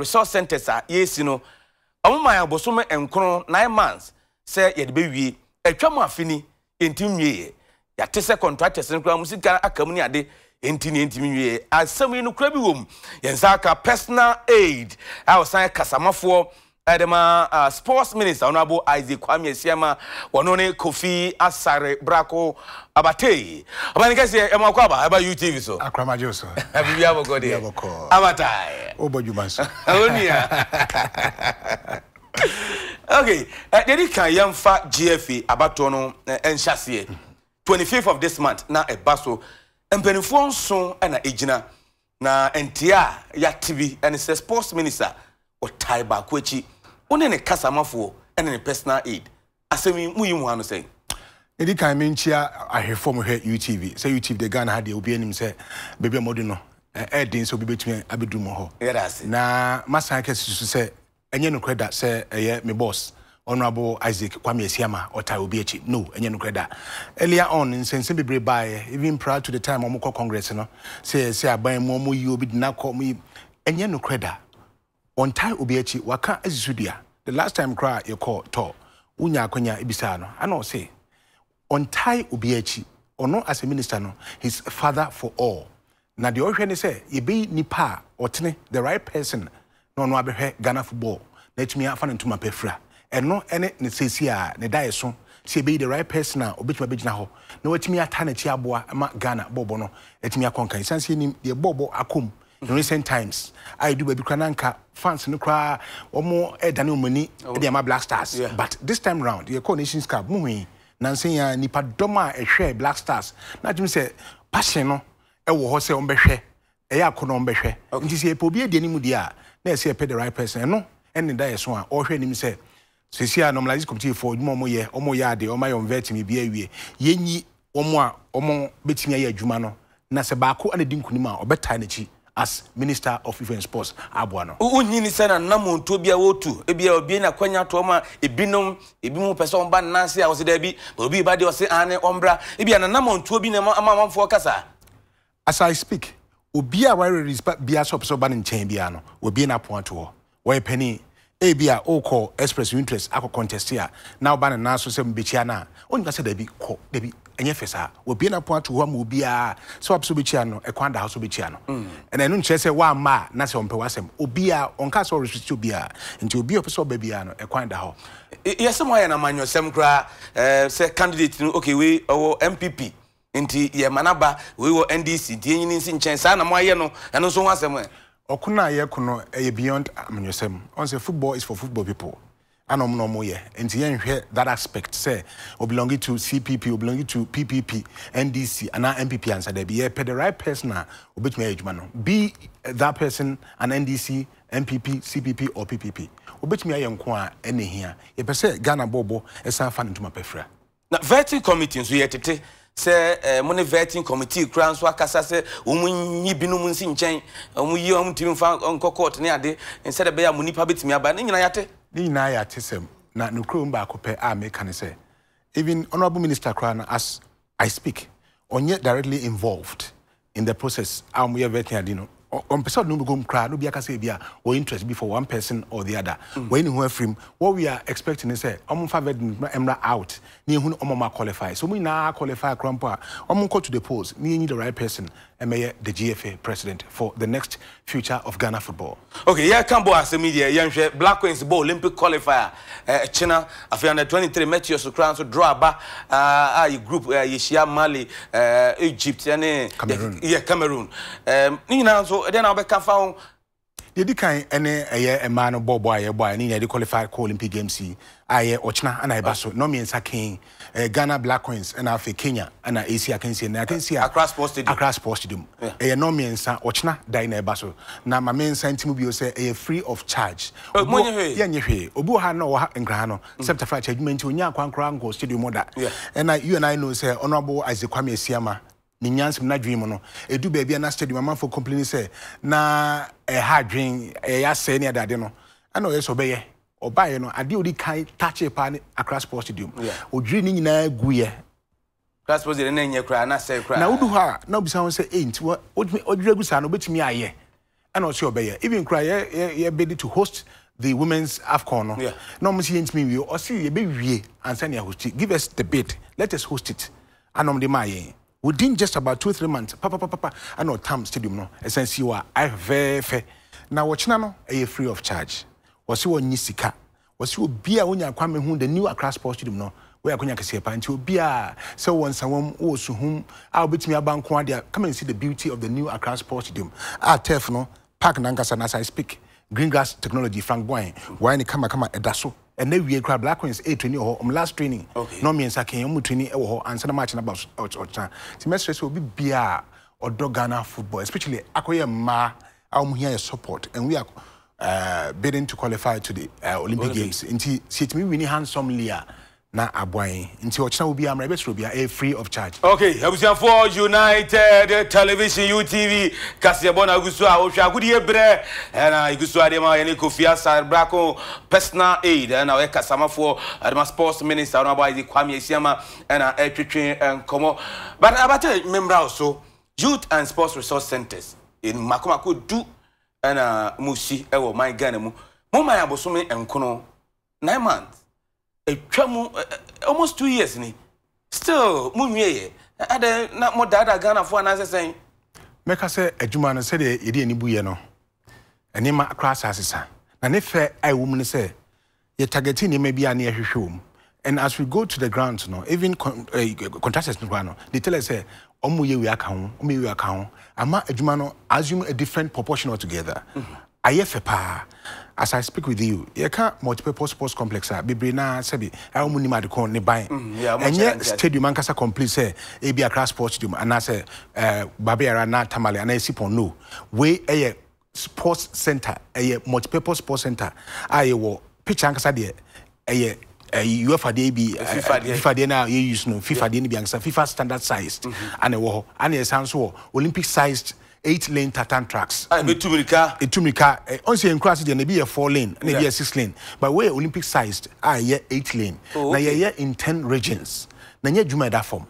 resource centers a yɛresi no ɔmo ma abosom Enkron nine months sɛ yɛde bɛwie atwa mu afini ni yɛntumi nwieɛ yɛate se contractors no koraa aka mu ne ade entini ne yɛntumi nwieɛ asɛm yi no koraa bi wɔ mu nsa aka personal aid I was saying kasamafoɔ edema uh, ah, sports minister honorable isaac kwame asiama wɔno kofi asare brako abate ɔbane kɛseɛ ɛma kɔ aba ɛba utv so akramagye so abibi abɔkɔ eh, deɛ abatae wobɔ dwuma so onua okay deɛ di kan yɛmfa gfa abatoɔ no eh, enshasie 25th of this month na ebaso so mpanimfoɔ nson ɛna na ntia ya tv bi ɛne sports minister ɔtae baako akyi wone ne kasamafoɔ ne ne personal aid asemi yi mu yi mu ano sɛn ɛdi kan menkyia mo hwɛ utv sɛ utv de ghana ha deɛ obi anim sɛ baabi a mɔde no ɛden sɛ obi bɛtumi abɛdu mu hɔ na masan kɛ susu sɛ ɛnyɛ nokorɛ da sɛ ɛyɛ me boss honorable isaac kwame asiama ɔtae obi akyi no ɛnyɛ nokorɛ da earlier on nsɛnsɛm bebree baeɛ even prior to the time ɔmokɔ congress no sɛ sɛ aban mu ɔmoyi obi de nakɔ moyi ɛnyɛ nokorɛ da ɔntae obi akyi waka asusudua the last time koraa yɛkɔ tɔ wonya akwanya bisaa no ana ɔse ɔntae obi akyi ɔno as a minister no his father for all na deɛ ɔhwɛ ne sɛ yɛbɛyi nipa a ɔtene the right person na ɔno abɛhwɛ ghana football na atumi afa no ntoma pɛfira ɛno ne ne sɛsi a ne daeɛ so sɛ yɛbɛyi the right person a ɔbɛtumi abɛgyina hɔ na watumi ata n'akyi aboa ma ghana bɔɔbɔ no atumi akɔnkan siane sɛ nim deɛ bɔɔbɔ akɔm in recent times I do baby krananka fans no more omo edane omani de ama black stars yeah. but this time round your coordination cup muhi nansen ya nipa dom a eh, share black stars na jim say passion no e wo ho say on behwe e eh, ya akono on behwe nti say pe obi edie ni mu dia a na say the right person no and da yeso a ohwe nim say sisi a normalize committee for omo omo ye omo ya de omo yon vet mi bia wie yenyi omo a omo betimi aye adwuma no na se baako ana di nkunim a obeta na chi as minister of youth and sports aboa no. wonyini sɛ na namontuo bi ebi a obi na kwanya toɔ mu ebinom ebinom pɛ sɛ ɔmba nnanse a wɔsi dɛ bi obi ba deɛ ɔsi ane ɔmbra ebi na namontuo bi na ama amanfoɔ kasa. as i speak obi a wayɛ release bia sɛ ɔpɛ sɛ ɔba ne nkyɛn bia obi na apoa toɔ wɔyɛ e panyin ebi a ɔkɔ express interest akɔ contest a na ɔba ne nan so sɛ mbɛkyia na onyika sɛ dɛbi kɔ dɛbi ɛnyɛ fɛ saa obi na pon ato hɔ ama obiara sɛ wapɛ sɛ obɛkyia no ɛkwan da hɔ sɛ obɛkyia no ɛna mm. ɛno nkyerɛ sɛ wamma a na sɛ ɔmpɛ w'asɛm obiara ɔnka sɛ ɔresusi obiara nti obi a ɔpɛ sɛ ɔba biara no ɛkwan da hɔ yɛsɛ mo ayɛ na manyɔsɛm koraa eh, sɛ candidate no okay wei ɔwɔ mpp nti yɛma no ba wei wɔ ndc nti ɛnyini nsi nkyɛn saa na moayɛ no ɛno nso ho asɛm ɛ ɔko no a yɛko no ɛyɛ beyond amanyɔsɛm ɔn sɛ football is for football people ana ɔmo na ɔmo yɛ nti yɛnhwɛ that aspect sɛ obelongi to cpp obelongi to ppp ndc anaa npp ansa dɛbi yɛpɛ the right person a obetumi ayɛ adwuma no be that person an ndc npp cpp or ppp obetumi ayɛ nko a ɛna ehia yɛpɛ sɛ ghana bɔɔbɔ ɛsan fa ne ntoma pɛfra. na vetting committee nso yɛ tete sɛ ɛɛ eh, mo ne vetting committee kura nso akasa sɛ wɔn nyi binom nsi nkyɛn wɔn yi wɔn tumi nfa nkɔ court ne ade nsɛ de bɛyɛ a mo nipa betumi aba ne nyinaa yate ne nyinaa yɛ atesɛm na nokurom baako pɛ a meka ne sɛ even honorable minister koraa no as i speak ɔnyɛ directly involved in the process a wɔyɛ veterinary no ɔmpɛ sɛ ɔde no bɛgom koraa na obi sɛ bi wɔ interest bi for one person or the other wɔyi ne ho afirim what we are expecting sɛ ɔmomfa vedin mmra out na yɛhu ɔma ma qualify so ɔmo nyinaa qualify kora mpo a ɔmo to the polls na yɛnyi the right person ɛmɛyɛ the gfa president for the next future of ghana football okay yɛka bɔ asɛm yi deɛ yɛnhwɛ black queens bɔ olympic qualifier kyena afei under 23 so koraa nso draw aba a yɛ group yɛhyia mali egypt ne yɛ cameroon ne nyinaa nso so ɛdeɛ na wobɛka fa ho deɛ di kan ne ɛyɛ mmaa no a yɛbɔ a ne nyɛ qualify olympic a yɛ ɔkyena ana ɛba so nnɔmmiɛnsa ken ghana black ɛna kenya ɛna Asia akansie na accra sports stadium accra sports stadium ɛyɛ nnɔmmiɛnsa ɔkyena dan na ɛba so na nsa ntim sɛ ɛyɛ free of charge yɛnyɛ hwee obi wɔ ha ha no mm. sɛpta frakyɛ adwuma nti ne nyansem n'adwene mu no edu baabi a na stadium amanfo complain sɛ na ɛha adwene ɛyɛ asɛe ne adade no ɛna ɔyɛ sɛ ɔbɛyɛ ɔbaeɛ no adeɛ odi kan taakye paa ne akra sports stadium odwiri ne nyinaa guyɛ akra sports stadium na nyɛ koraa na na wodu hɔ a na obisa ho sɛ eyi nti odwiri egu saa no obetumi ayɛ ɛna ɔsɛ ɔbɛyɛ even koraa yɛ yɛ to host the women's AFCON no na ɔmo si yɛ ntumi wie ɔsi yɛ bɛ wie ansa ne ahosti give us the bid let us host it anam ma maa yɛn. within just about two, three months, papa, papa, papa, I know Tam Stadium, no, essentially, you are very fair. Now, watch now, a free of charge. Was you on Nisika? Was you be a when you are coming home, the new across Sports Stadium, no? Where I can see a pint, you'll be a so one, someone was whom I'll bet me a bank Come and see the beauty of the new across Sports Stadium. Ah, tell you, no, Park as I speak, green grass technology, Frank Boyne, why any come, come, a dasso. ɛnna wie kura black queens eight training wɔ hɔ ɔmo last training na mmiɛnsa kɛnyɛ ɔmo training ɛwɔ hɔ ansa na match na ba ɔkyɛn ti mɛ sɛ sɛ obi bia ɔdɔ ghana football especially akɔyɛ mmaa a ɔmo hia yɛ support and we are uh, bidding to qualify to the uh, olympic, olympic games nti si etimi wini handsome lia na aboan nti ɔkyena wo biara mmerɛ ɛbɛsoro bia ɛyɛ free of charge okay abusuafoɔ united television utv kaseɛbɔ na agu so a wohwɛ agodeɛ berɛ ɛna ɛgu so adeɛ ma kofi asabrako personal aid ɛna ɔyɛ kasamafoɔ adema sports minister no abɔ ayɛde kwame asiama ɛna ɛtwetwe nkɔmmɔ but abata memmra wo so youth and sports resource centers makomako du ɛna musi ɛwɔ man ghana mu mu moman abosome nkono nine months atwa eh, eh, almost two years ni still mu nwie yɛ eh, adan na mo daadaa ghanafoɔ anaasɛ sɛn. mɛka sɛ adwuma no sɛdeɛ yɛde ani bu yɛ no nneɛma akora asasesa na ne fe a ɛwɔ mu no sɛ yɛ targeti nneɛma bi ne yɛhwehwɛ wɔ and as we go to the ground no even con uh, contractors no no they tell us say wɔn mu yɛ wi aka ho wɔn mu wi aka ho ama adwuma no assume a different proportion altogether. Mm -hmm ayɛ fɛ paa as i speak with you yɛka multipurpose sports complex a bebree naa sɛbi ɛwɔ mu nim adekɔn ne ban mm, ɛnyɛ stadium ankasa complete sɛ ebi akra sports stadium anaasɛ ɛɛ babiara na tamale anaasɛ sipon no wei ɛyɛ sports center ɛyɛ multipurpose sports center a yɛwɔ pitch ankasa deɛ ɛyɛ ɛyi uefa deɛ bi fifa deɛ na yɛ use no fifa deɛ no bi ankasa fifa standard sized mm-hmm. ana ɛwɔ hɔ ana yɛ san so wɔ olympic sized eight lane tartan tracks. a ah, bɛ tumirika. e tumirika ɛ eh, ɔn sɛ nkura ase deɛ na ebi yɛ four lane na ebi yɛ six lane but wey olympic sized a ah, yɛ eight lane oh, na yɛ yɛ in ten regions na n yɛ juma ɛda fam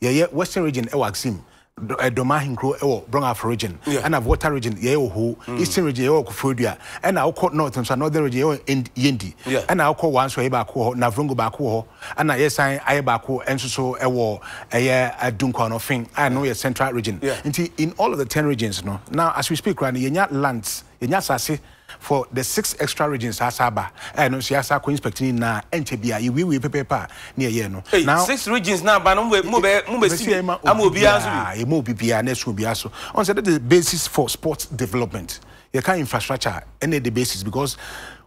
yɛ yɛ western region ɛwɔ axim. or wɔ bronaf region and ɛna water region yɛyɛ wɔ mm. eastern region yɛyɛ wɔ and ɛna wokɔ north so northern region yɛyɛ and yendi ɛna wokɔ wa nso yɛ baako wɔ hɔ navrongo and i hɔ ɛna yɛsan ayɛ baako nso so ɛwɔ ɛyɛ adunkwanɔfen a know yɛ central region nti in all of the ten regions no now as we speak right yɛnya lands yɛnya asase for the six extra regions asaba, aba eh, ɛno nso yasa kɔ inspect na ɛnkyɛ bi a yɛwiewie pɛpɛɛpɛ a ne yɛyɛ no. now six regions na aba no mo bɛ mo bɛ si ama obiara nso bi. emu obiara na so ɔn sɛ that is the basis for sports development yɛ ka infrastructure any the basis because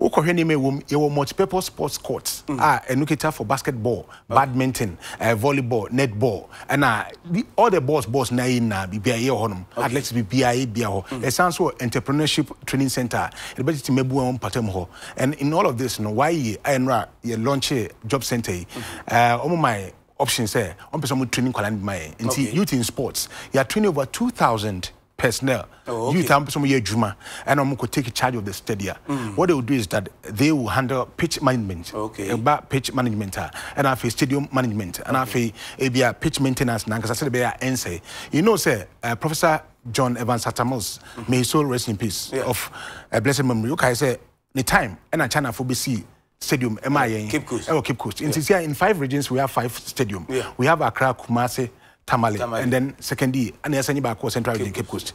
wokɔhwɛ ne ma ɛwɔm yɛwɔ multipurpose sports court mm. a ɛno kita for basketball badminton eh, volleyball netball ɛna ah, all the balls balls na yi na biribiaa yɛ hɔnom athletics biribiaa yɛbia hɔ mm. ɛsan so entrepreneurship training center a ɛdebɛte te mabu a mpatam hɔ and in all of this no why wayie ɛnora yɛ launche job center yi mm. eh, ɔmo ma options sɛ ɔmpɛ sɛ ɔmo training kwala no bi ma yɛ nti youth in sports yɛ training over two thousand. personnel, oh, okay. some ampesomo yejuma, and I'm going to take charge of the stadium. Mm. What they will do is that they will handle pitch management, okay, about pitch management, and I have stadium management, and okay. I have a pitch maintenance. Now, because I said they are NSA. You know, sir, uh, Professor John Evans Satamos, mm -hmm. may his soul rest in peace, yeah. of a uh, blessed memory. Okay, I say the time, and I China for BC stadium, am I? Cape Coast. Oh, Cape Coast. In, yeah. in five regions, we have five stadium. Yeah. We have Accra, Kumasi. Tamale, Tamale, and then second year, and yes, any back Central Cape, Cape Coast.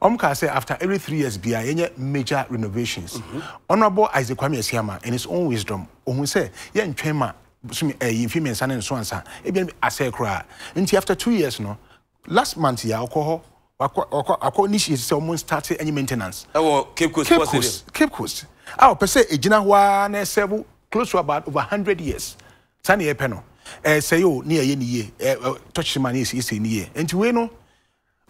Omka say after every three years, be any major renovations. Mm -hmm. Honorable Isaac Kwame Siama, in his own wisdom, who say, yeah, in Chema, eh, Yifim and San and so and so, even Asay Kra. And after two years, no, last month, yeah, alcohol. akɔ nishi sɛ ɔmo start any maintenance. ɛwɔ eh, cape coast cape coast cape coast a ah, ɔpɛ sɛ egyina hɔ one na ɛsɛ close to about over hundred years saa na yɛpɛ no sɛ yo ne yɛyɛ ne touch tɔkyema ne yɛsiesie ne yie nti wei no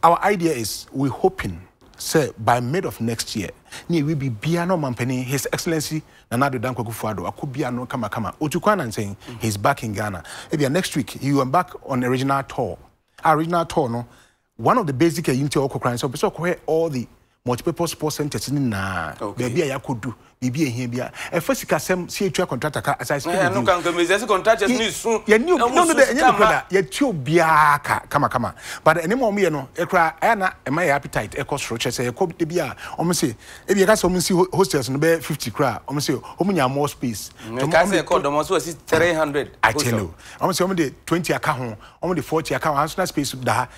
our idea is we hoping sir by mid of next year ne ɛwi biribia na mampeni his excellency nanado dan kwakufo ado kama kama no kamakama ɔtukwa saying he's back in ghana maybe next week he will back on original tour original tour no one of the basic ɛyi nti ɔkɔ kora nsɛ ɔpɛ all the multipurpose sports centers ni na baabi a yakodu biribi ehia bia ɛfɛ sikasɛm si etua contractor ka as i speak eh, with you ɛnu kan kan mezi ɛsi contractors ni sun yɛni obi no ka kamakama but ɛni mu a wɔn yɛ no ɛkura ɛyɛ na ɛma yɛ appetite ɛkɔ soro kyɛ sɛ ɛkɔ ebi a wɔn se ebi yɛ kasa wɔn si hostels no bɛ fifty kura wɔn se wɔn nya more space. Mm, kasa ɛkɔ dɔmɔ so ɛsi ah, three hundred. akyɛlɛ o wɔn se wɔn de twenty aka ho wɔn de forty aka ho asona space da ha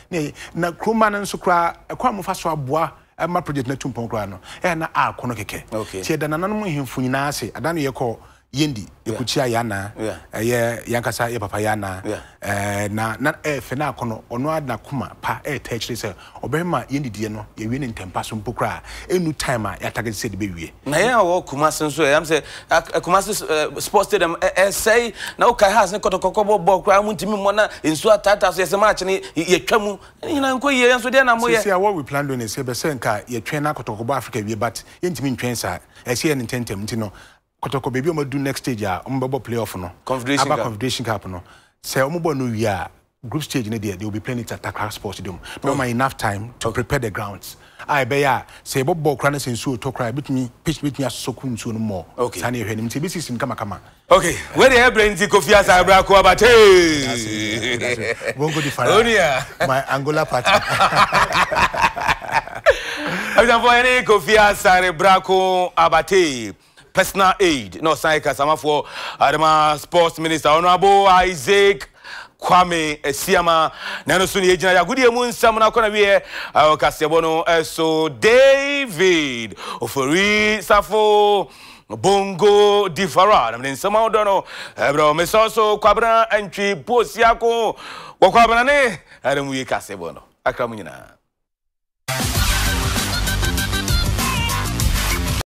na kuroma no nso kura ɛkɔ a mo fa so aboa ɛma project no atu koraa no ɛyɛ na akɔ no kɛkɛ nti ɛda nananom hemfo nyinaa ase ada no yɛkɔɔ yendi ekuchia yeah. yana yeah. ɛyɛ uh, eh, yankasa yɛ papa yana yeah. uh, na na e eh, na akɔnɔ ɔno adana kuma pa e eh, kyerɛ sɛ ɔbɛrima yendi deɛ no yɛwie ne ntɛmpa so mpo koraa ɛnu time a yɛatake sɛ de bɛwie na yɛn a wɔwɔ kumase nso ɛyam eh, sɛ kumase sports stadium ɛsɛe na wokae ha sene kɔtɔkɔkɔ bɔ bɔɔ koraa montumi mmɔ na nsuo ataataa so yɛsɛ maakye ne yɛtwa mu ne nyina nkɔ yie nso deɛ na moyɛ sɛ what we plan doing is yɛbɛ sɛ nka yɛtwɛn na akɔtɔkɔbɔ africa wie but yɛntumi ntwɛn saa ɛsɛ yɛ ne ntɛntɛm nti no kɔtɔkɔ baabi a wɔadu next stage a wɔbɛbɔ playoff no aba confederation cup no sɛ wɔbɔ no wie a group stage no deɛ they will be playing it at Accra Sports Dome bɛma okay. enough time to prepare the grounds a ɛbɛyɛ a sɛ yɛbɔbɔ kora no sɛ nsuo tɔ kora bɛtumi pitch bɛtumi asosɔko nsuo no mmɔ saa ne yɛhwɛ no nti ɛbɛsi sin kamakama okay wede ɛbrɛ nti kofi asa abrɛ ko abate bongo di fara my angola party. abusuafoɔ ɛne kofi asare brako abate personal aid na ɔsan yɛ kasamafoɔ adama sports minister honourable isaac kwame asiama na ɛno so ne yɛgyina yɛ agodie mu nsɛm no akɔna wiɛ ɔkaseɛbɔ no ɛso david ofori safo bongo difara na mede nsɛm ahodoɔ no ɛberɛ uh, mesɛ so kwabena ntwi posiako wɔkwabena uh, ne ɛne mu yi kaseɛbɔ no akra mu nyinaa